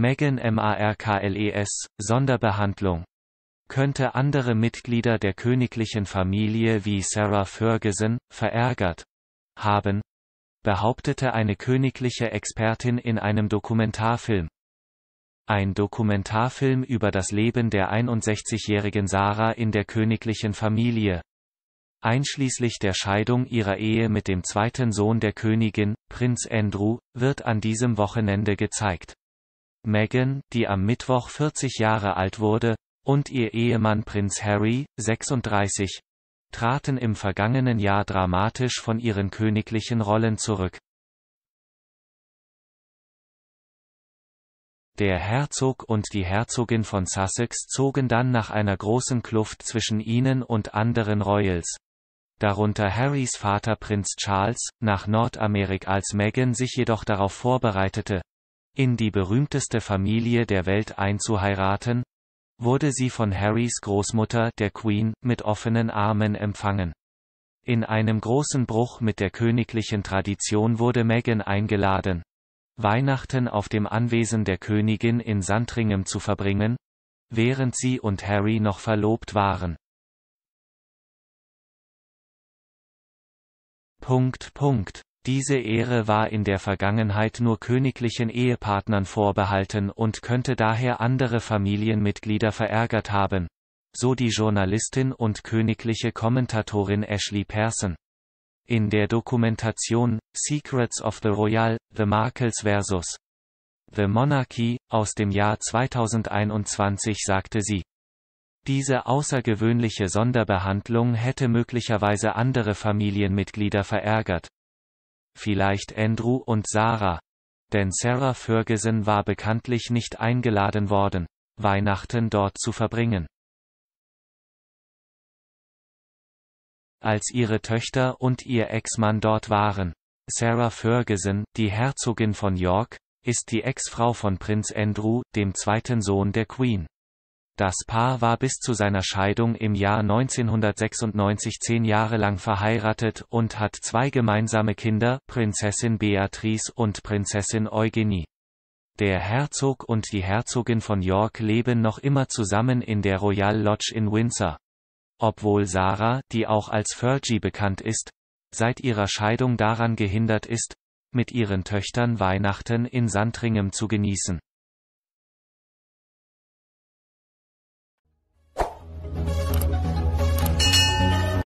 Megan Markles, Sonderbehandlung könnte andere Mitglieder der königlichen Familie wie Sarah Ferguson, verärgert haben, behauptete eine königliche Expertin in einem Dokumentarfilm. Ein Dokumentarfilm über das Leben der 61-jährigen Sarah in der königlichen Familie. Einschließlich der Scheidung ihrer Ehe mit dem zweiten Sohn der Königin, Prinz Andrew, wird an diesem Wochenende gezeigt. Meghan, die am Mittwoch 40 Jahre alt wurde, und ihr Ehemann Prinz Harry, 36, traten im vergangenen Jahr dramatisch von ihren königlichen Rollen zurück. Der Herzog und die Herzogin von Sussex zogen dann nach einer großen Kluft zwischen ihnen und anderen Royals darunter Harrys Vater Prinz Charles, nach Nordamerika als Meghan sich jedoch darauf vorbereitete, in die berühmteste Familie der Welt einzuheiraten, wurde sie von Harrys Großmutter, der Queen, mit offenen Armen empfangen. In einem großen Bruch mit der königlichen Tradition wurde Meghan eingeladen, Weihnachten auf dem Anwesen der Königin in Sandringham zu verbringen, während sie und Harry noch verlobt waren. Punkt, Punkt. Diese Ehre war in der Vergangenheit nur königlichen Ehepartnern vorbehalten und könnte daher andere Familienmitglieder verärgert haben. So die Journalistin und königliche Kommentatorin Ashley Pearson. In der Dokumentation Secrets of the Royal, The Markles vs. The Monarchy aus dem Jahr 2021 sagte sie, diese außergewöhnliche Sonderbehandlung hätte möglicherweise andere Familienmitglieder verärgert, vielleicht Andrew und Sarah. Denn Sarah Ferguson war bekanntlich nicht eingeladen worden, Weihnachten dort zu verbringen. Als ihre Töchter und ihr Ex-Mann dort waren, Sarah Ferguson, die Herzogin von York, ist die Ex-Frau von Prinz Andrew, dem zweiten Sohn der Queen. Das Paar war bis zu seiner Scheidung im Jahr 1996 zehn Jahre lang verheiratet und hat zwei gemeinsame Kinder, Prinzessin Beatrice und Prinzessin Eugenie. Der Herzog und die Herzogin von York leben noch immer zusammen in der Royal Lodge in Windsor. Obwohl Sarah, die auch als Fergie bekannt ist, seit ihrer Scheidung daran gehindert ist, mit ihren Töchtern Weihnachten in Sandringem zu genießen.